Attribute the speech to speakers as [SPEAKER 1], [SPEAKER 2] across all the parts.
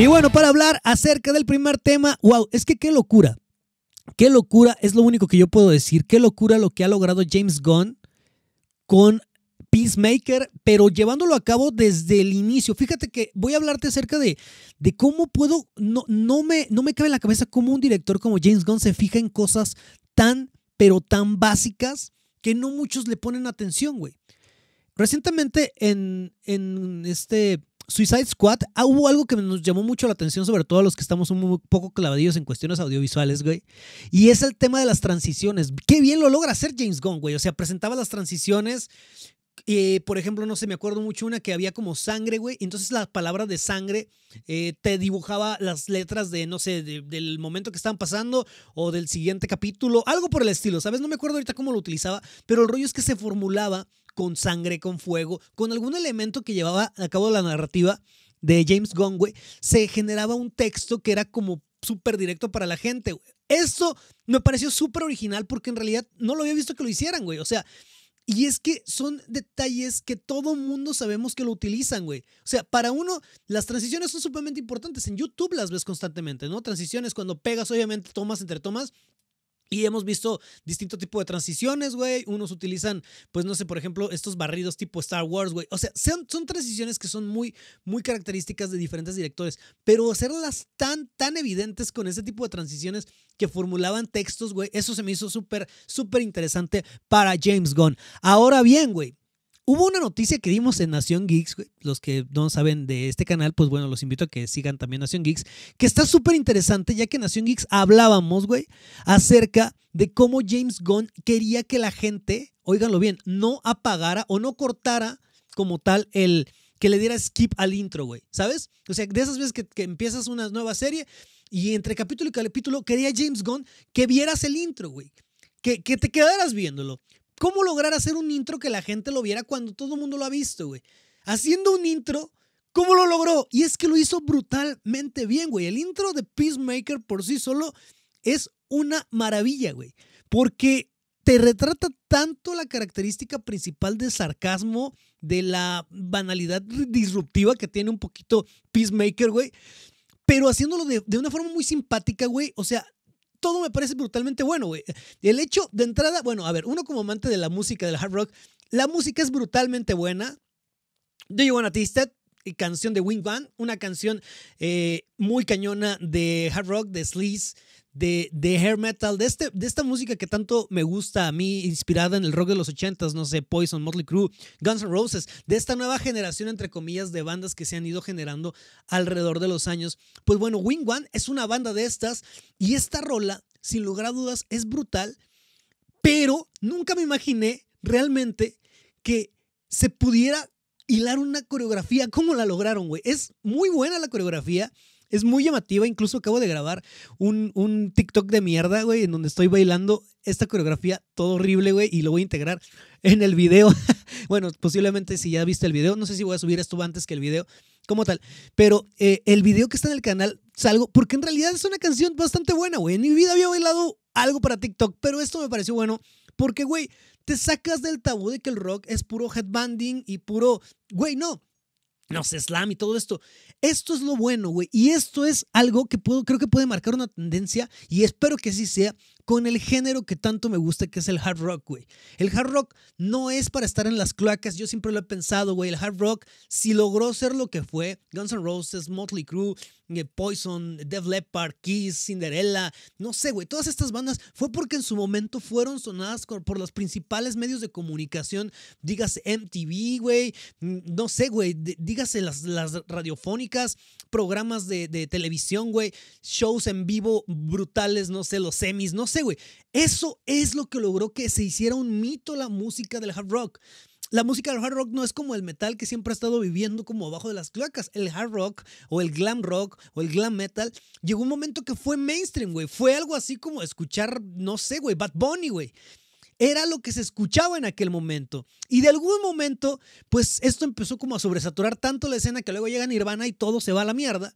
[SPEAKER 1] Y bueno, para hablar acerca del primer tema, wow, es que qué locura. Qué locura es lo único que yo puedo decir. Qué locura lo que ha logrado James Gunn con Peacemaker, pero llevándolo a cabo desde el inicio. Fíjate que voy a hablarte acerca de, de cómo puedo, no, no, me, no me cabe en la cabeza cómo un director como James Gunn se fija en cosas tan, pero tan básicas que no muchos le ponen atención, güey. Recientemente en, en este Suicide Squad, ah, hubo algo que nos llamó mucho la atención, sobre todo a los que estamos un poco clavadillos en cuestiones audiovisuales, güey. Y es el tema de las transiciones. Qué bien lo logra hacer James Gunn, güey. O sea, presentaba las transiciones por ejemplo, no sé, me acuerdo mucho una que había como sangre, güey. Entonces la palabra de sangre eh, te dibujaba las letras de, no sé, del momento que estaban pasando o del siguiente capítulo, algo por el estilo, ¿sabes? No me acuerdo ahorita cómo lo utilizaba, pero el rollo es que se formulaba con sangre, con fuego, con algún elemento que llevaba a cabo la narrativa de James Gunn, güey. Se generaba un texto que era como súper directo para la gente, Esto me pareció súper original porque en realidad no lo había visto que lo hicieran, güey. O sea, y es que son detalles que todo mundo sabemos que lo utilizan, güey. O sea, para uno, las transiciones son sumamente importantes. En YouTube las ves constantemente, ¿no? Transiciones cuando pegas, obviamente, tomas entre tomas. Y hemos visto distinto tipo de transiciones, güey. Unos utilizan, pues no sé, por ejemplo, estos barridos tipo Star Wars, güey. O sea, son, son, transiciones que son muy, muy características de diferentes directores. Pero hacerlas tan, tan evidentes con ese tipo de transiciones que formulaban textos, güey. Eso se me hizo súper, súper interesante para James Gunn. Ahora bien, güey. Hubo una noticia que dimos en Nación Geeks, güey. los que no saben de este canal, pues bueno, los invito a que sigan también Nación Geeks, que está súper interesante, ya que en Nación Geeks hablábamos, güey, acerca de cómo James Gunn quería que la gente, óiganlo bien, no apagara o no cortara como tal el, que le diera skip al intro, güey. ¿Sabes? O sea, de esas veces que, que, empiezas una nueva serie y entre capítulo y capítulo quería James Gunn que vieras el intro, güey. Que, te quedaras viéndolo. ¿Cómo lograr hacer un intro que la gente lo viera cuando todo el mundo lo ha visto, güey? Haciendo un intro, ¿cómo lo logró? Y es que lo hizo brutalmente bien, güey. El intro de Peacemaker por sí solo es una maravilla, güey. Porque te retrata tanto la característica principal de sarcasmo, de la banalidad disruptiva que tiene un poquito Peacemaker, güey, pero haciéndolo de, una forma muy simpática, güey. O sea, todo me parece brutalmente bueno, güey. El hecho de entrada, bueno, a ver, uno como amante de la música, del hard rock, la música es brutalmente buena. Do You Wanna Taste canción de Wing One, una canción eh, muy cañona de hard rock, de sleaze, de, de, hair metal, de, este, de esta música que tanto me gusta a mí, inspirada en el rock de los ochentas, no sé, Poison, Motley Crue, Guns N' Roses, de esta nueva generación, entre comillas, de bandas que se han ido generando alrededor de los años. Pues bueno, Wing One es una banda de estas y esta rola, sin lugar a dudas, es brutal, pero nunca me imaginé realmente que se pudiera hilar una coreografía. ¿Cómo la lograron, güey? Es muy buena la coreografía. Es muy llamativa. Incluso acabo de grabar un, TikTok de mierda, güey, en donde estoy bailando esta coreografía todo horrible, güey, y lo voy a integrar en el video. bueno, posiblemente si ya viste el video, no sé si voy a subir esto antes que el video, como tal. Pero eh, el video que está en el canal salgo, porque en realidad es una canción bastante buena, güey. En mi vida había bailado algo para TikTok, pero esto me pareció bueno. Porque, güey, te sacas del tabú de que el rock es puro headbanding y puro, güey, no. No sé, slam y todo esto. Esto es lo bueno, güey. Y esto es algo que puedo, creo que puede marcar una tendencia y espero que sí sea con el género que tanto me gusta, que es el hard rock, güey. El hard rock no es para estar en las cloacas, yo siempre lo he pensado, güey. El hard rock, si logró ser lo que fue, Guns N' Roses, Motley Crue, eh, Poison, Def Leppard, Kiss, Cinderella, no sé, güey. Todas estas bandas fue porque en su momento fueron sonadas por los principales medios de comunicación, dígase MTV, güey, mm, no sé, güey, dígase las, las radiofónicas, programas de, de televisión, güey, shows en vivo brutales, no sé, los semis, no sé, güey. Eso es lo que logró que se hiciera un mito la música del hard rock. La música del hard rock no es como el metal que siempre ha estado viviendo como abajo de las cloacas. El hard rock o el glam rock o el glam metal llegó un momento que fue mainstream, güey. Fue algo así como escuchar, no sé, güey, Bad Bunny, güey era lo que se escuchaba en aquel momento. Y de algún momento, pues esto empezó como a sobresaturar tanto la escena que luego llega Nirvana y todo se va a la mierda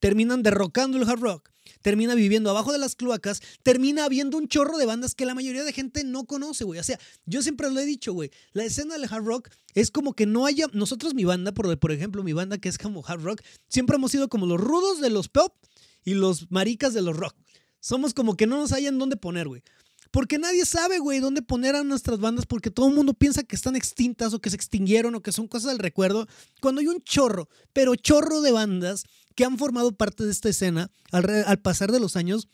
[SPEAKER 1] terminan derrocando el hard rock, termina viviendo abajo de las cloacas, termina habiendo un chorro de bandas que la mayoría de gente no conoce, güey. O sea, yo siempre lo he dicho, güey, la escena del hard rock es como que no haya, nosotros mi banda, por, por ejemplo, mi banda que es como hard rock, siempre hemos sido como los rudos de los pop y los maricas de los rock. Somos como que no nos hayan dónde poner, güey. Porque nadie sabe, güey, dónde poner a nuestras bandas porque todo el mundo piensa que están extintas o que se extinguieron o que son cosas del recuerdo. Cuando hay un chorro, pero chorro de bandas que han formado parte de esta escena al, pasar de los años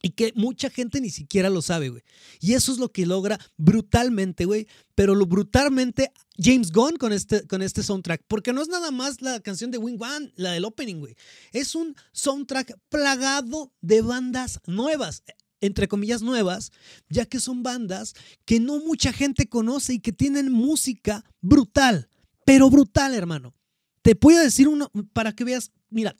[SPEAKER 1] y que mucha gente ni siquiera lo sabe, güey. Y eso es lo que logra brutalmente, güey. Pero lo brutalmente James Gunn con este, con este soundtrack. Porque no es nada más la canción de Wing One, la del opening, güey. Es un soundtrack plagado de bandas nuevas entre comillas nuevas, ya que son bandas que no mucha gente conoce y que tienen música brutal, pero brutal, hermano. Te voy a decir uno para que veas mira,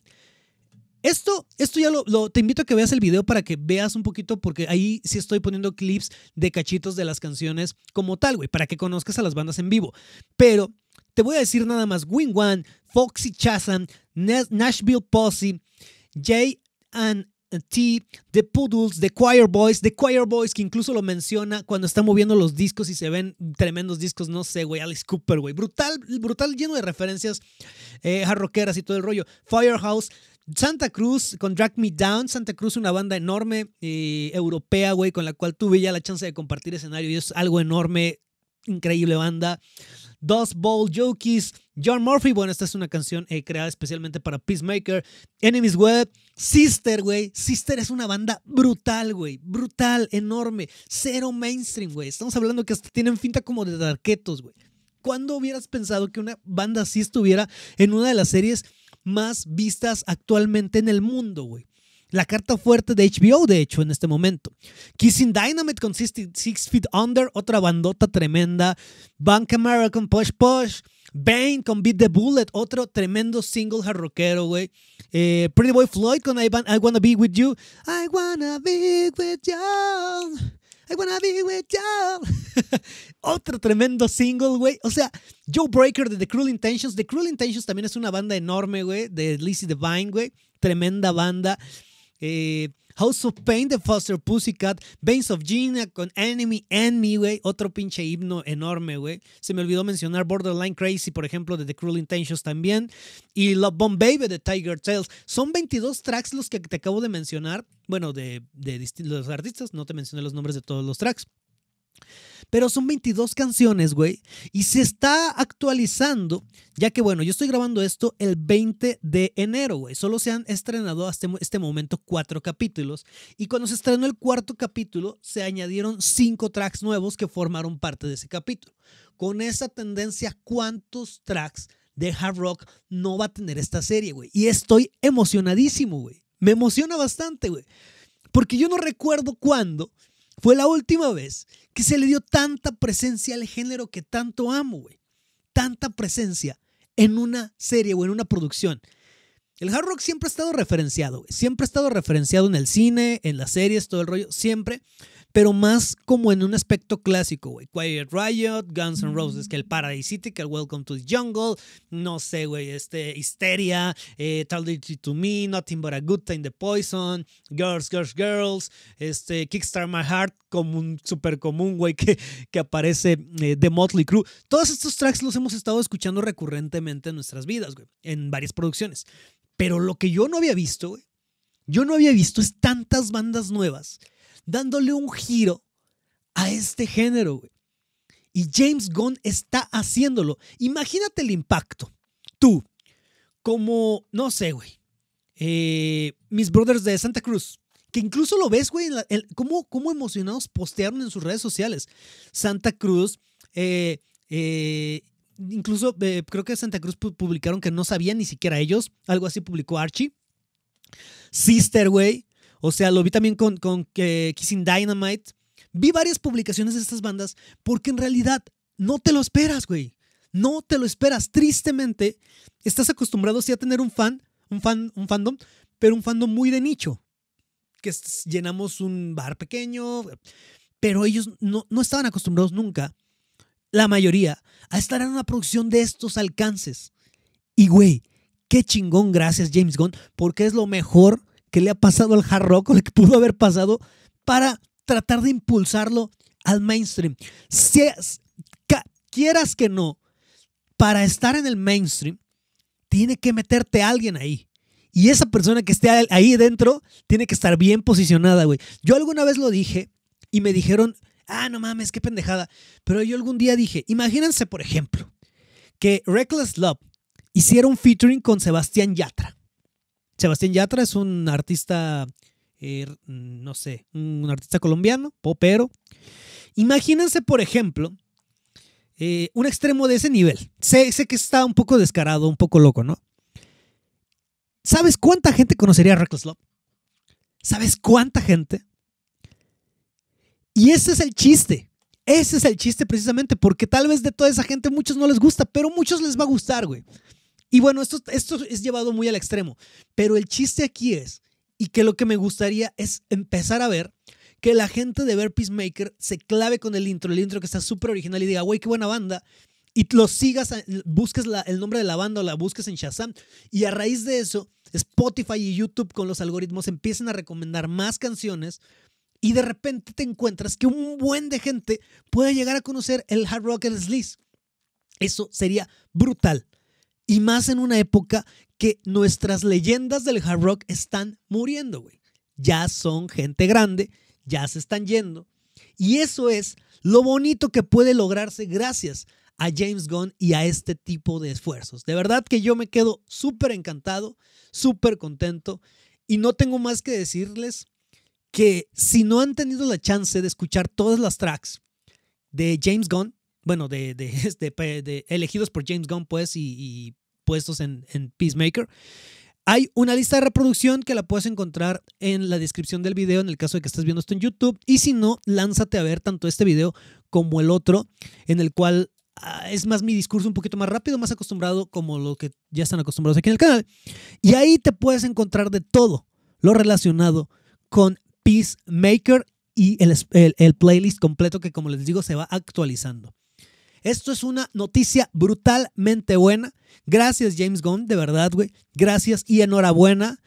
[SPEAKER 1] esto, esto ya lo, te invito a que veas el video para que veas un poquito, porque ahí sí estoy poniendo clips de cachitos de las canciones como tal, güey, para que conozcas a las bandas en vivo. Pero te voy a decir nada más: Wing One, Foxy Chasan, Nashville Posse, Jay and T, The Poodles, The Choir Boys, The Choir Boys, que incluso lo menciona cuando está moviendo los discos y se ven tremendos discos, no sé, güey, Alice Cooper, güey, brutal, brutal, lleno de referencias eh, rockeras y todo el rollo. Firehouse. Santa Cruz con Drag Me Down. Santa Cruz, una banda enorme y eh, europea, güey, con la cual tuve ya la chance de compartir escenario y es algo enorme. Increíble banda. Dos Ball Jokies, John Murphy. Bueno, esta es una canción eh, creada especialmente para Peacemaker, Enemies Web, Sister, güey. Sister es una banda brutal, güey. Brutal, enorme. Cero mainstream, güey. Estamos hablando que hasta tienen finta como de darquetos, güey. ¿Cuándo hubieras pensado que una banda así estuviera en una de las series más vistas actualmente en el mundo, güey? La carta fuerte de HBO, de hecho, en este momento. Kissing Dynamite con Six Feet Under, otra bandota tremenda. Bank American Push Push. Bane con Beat the Bullet, otro tremendo single jarroquero, güey. Eh, Pretty Boy Floyd con I Wanna Be With You. I Wanna Be With You. Otro tremendo single, güey. O sea, Joe Breaker de The Cruel Intentions. The Cruel Intentions también es una banda enorme, güey, de Lizzie Devine, güey. Tremenda banda. Eh, House of Pain The Foster Pussycat, Bains of Gina con Enemy and Me, güey. Otro pinche himno enorme, güey. Se me olvidó mencionar Borderline Crazy, por ejemplo, de The Cruel Intentions también. Y Love Bomb Baby de Tiger Tales. Son 22 tracks los que te acabo de mencionar. Bueno, de, de los artistas, no te mencioné los nombres de todos los tracks. Pero son 22 canciones, güey. Y se está actualizando, ya que, bueno, yo estoy grabando esto el 20 de enero, güey. Solo se han estrenado hasta este momento cuatro capítulos. Y cuando se estrenó el cuarto capítulo, se añadieron cinco tracks nuevos que formaron parte de ese capítulo. Con esa tendencia, ¿cuántos tracks de hard rock no va a tener esta serie, güey? Y estoy emocionadísimo, güey. Me emociona bastante, güey. Porque yo no recuerdo cuándo fue la última vez que se le dio tanta presencia al género que tanto amo, güey. Tanta presencia en una serie o en una producción. El hard rock siempre ha estado referenciado, güey. Siempre ha estado referenciado en el cine, en las series, todo el rollo, siempre pero más como en un aspecto clásico, güey. Quiet Riot, Guns N' Roses, que el mm. Paradise City, que el Welcome to the Jungle, no sé, güey, este, ...Histeria, eh, Tell the to Me, Nothing But a Good Time, The Poison, Girls, Girls, Girls, este, Kickstart My Heart, como un súper común, güey, que, aparece eh, ...The de Motley Crue. Todos estos tracks los hemos estado escuchando recurrentemente en nuestras vidas, güey, en varias producciones. Pero lo que yo no había visto, güey, yo no había visto es tantas bandas nuevas dándole un giro a este género, güey. Y James Gunn está haciéndolo. Imagínate el impacto. Tú, como, no sé, güey, eh, mis brothers de Santa Cruz, que incluso lo ves, güey, cómo, emocionados postearon en sus redes sociales. Santa Cruz, eh, eh, incluso creo que Santa Cruz publicaron que no sabían ni siquiera ellos, algo así publicó Archie. Sister, güey, o sea, lo vi también con, con Kissing Dynamite. Vi varias publicaciones de estas bandas porque en realidad no te lo esperas, güey. No te lo esperas. Tristemente, estás acostumbrado sí a tener un fan, un fan, un fandom, pero un fandom muy de nicho. Que llenamos un bar pequeño, pero ellos no, no estaban acostumbrados nunca, la mayoría, a estar en una producción de estos alcances. Y güey, qué chingón, gracias James Gunn, porque es lo mejor que le ha pasado al hard rock o que pudo haber pasado para tratar de impulsarlo al mainstream. Si quieras que no, para estar en el mainstream, tiene que meterte alguien ahí. Y esa persona que esté ahí dentro tiene que estar bien posicionada, güey. Yo alguna vez lo dije y me dijeron, ah, no mames, qué pendejada. Pero yo algún día dije, imagínense, por ejemplo, que Reckless Love hicieron un featuring con Sebastián Yatra. Sebastián Yatra es un artista, eh, no sé, un artista colombiano, popero. Imagínense, por ejemplo, eh, un extremo de ese nivel. Sé, que está un poco descarado, un poco loco, ¿no? ¿Sabes cuánta gente conocería a Reckless Love? ¿Sabes cuánta gente? Y ese es el chiste. Ese es el chiste precisamente, porque tal vez de toda esa gente muchos no les gusta, pero muchos les va a gustar, güey. Y bueno, esto, esto es llevado muy al extremo, pero el chiste aquí es, y que lo que me gustaría es empezar a ver que la gente de ver Peacemaker se clave con el intro, el intro que está súper original y diga, güey, qué buena banda. Y lo sigas, busques el nombre de la banda o la busques en Shazam. Y a raíz de eso, Spotify y YouTube con los algoritmos empiezan a recomendar más canciones y de repente te encuentras que un buen de gente puede llegar a conocer el hard rock List Eso sería brutal. Y más en una época que nuestras leyendas del hard rock están muriendo, güey. Ya son gente grande, ya se están yendo. Y eso es lo bonito que puede lograrse gracias a James Gunn y a este tipo de esfuerzos. De verdad que yo me quedo súper encantado, súper contento. Y no tengo más que decirles que si no han tenido la chance de escuchar todas las tracks de James Gunn, bueno, este, de, elegidos por James Gunn, pues, y, puestos en, Peacemaker. Hay una lista de reproducción que la puedes encontrar en la descripción del video en el caso de que estés viendo esto en YouTube. Y si no, lánzate a ver tanto este video como el otro, en el cual ah, es más mi discurso un poquito más rápido, más acostumbrado como lo que ya están acostumbrados aquí en el canal. Y ahí te puedes encontrar de todo lo relacionado con Peacemaker y el playlist completo que como les digo se va actualizando. Esto es una noticia brutalmente buena. Gracias, James Gunn, de verdad, güey. Gracias y enhorabuena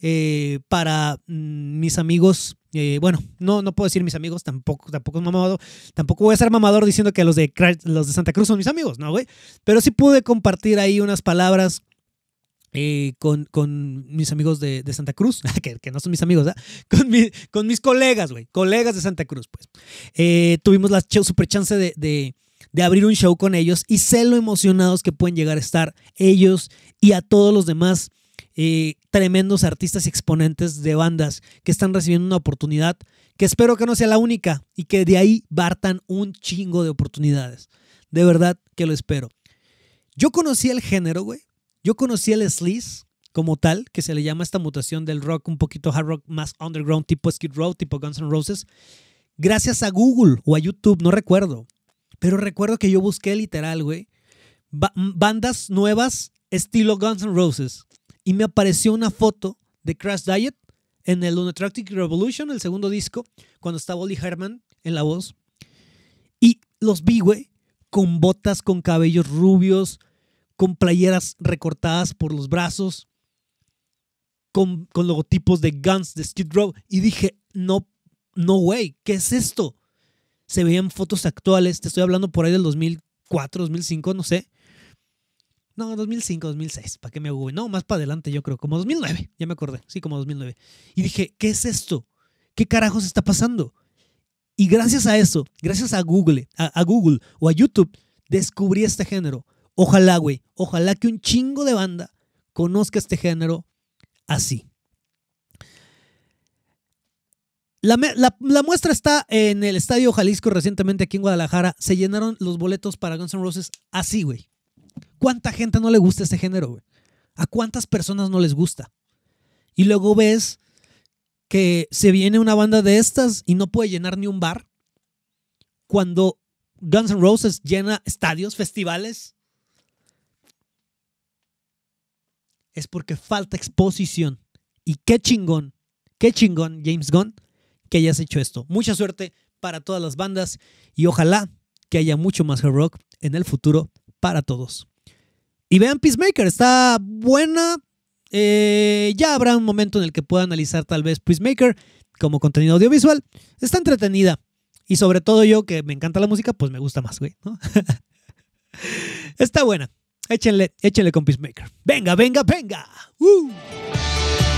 [SPEAKER 1] eh, para mm, mis amigos. Eh, bueno, no, no puedo decir mis amigos, tampoco, tampoco es tampoco voy a ser mamador diciendo que los de, los de Santa Cruz son mis amigos, ¿no, güey? Pero sí pude compartir ahí unas palabras eh, con, mis amigos de, Santa Cruz, que, no son mis amigos, ¿eh? con, mi, con, mis colegas, güey, colegas de Santa Cruz, pues. tuvimos la super chance de, de abrir un show con ellos y sé lo emocionados que pueden llegar a estar ellos y a todos los demás eh, tremendos artistas y exponentes de bandas que están recibiendo una oportunidad que espero que no sea la única y que de ahí bartan un chingo de oportunidades. De verdad que lo espero. Yo conocí el género, güey. Yo conocí el sleaze como tal, que se le llama esta mutación del rock un poquito hard rock más underground, tipo Skid Row, tipo Guns N' Roses, gracias a Google o a YouTube, no recuerdo. Pero recuerdo que yo busqué literal, güey, bandas nuevas estilo Guns N' Roses. Y me apareció una foto de Crash Diet en el Unattractive Revolution, el segundo disco, cuando estaba Oli Herman en la voz. Y los vi, güey, con botas, con cabellos rubios, con playeras recortadas por los brazos, con, logotipos de Guns de Skid Row. Y dije, no, no, güey, ¿qué es esto? se veían fotos actuales. Te estoy hablando por ahí del 2004, 2005, no sé. No, 2005, 2006, ¿para qué me agüe? No, más para adelante yo creo, como 2009, ya me acordé, sí, como 2009. Y dije, ¿qué es esto? ¿Qué carajos está pasando? Y gracias a eso, gracias a Google, a Google o a YouTube, descubrí este género. Ojalá, güey, ojalá que un chingo de banda conozca este género así. La, muestra está en el Estadio Jalisco recientemente aquí en Guadalajara. Se llenaron los boletos para Guns N' Roses así, güey. ¿Cuánta gente no le gusta este género, güey? ¿A cuántas personas no les gusta? Y luego ves que se viene una banda de estas y no puede llenar ni un bar. Cuando Guns N' Roses llena estadios, festivales, es porque falta exposición. Y qué chingón, qué chingón, James Gunn que hayas hecho esto. Mucha suerte para todas las bandas y ojalá que haya mucho más hard rock en el futuro para todos. Y vean Peacemaker, está buena. Eh, ya habrá un momento en el que pueda analizar tal vez Peacemaker como contenido audiovisual. Está entretenida. Y sobre todo yo, que me encanta la música, pues me gusta más, güey. está buena. Échenle, échenle con Peacemaker. Venga, venga, venga. Uh.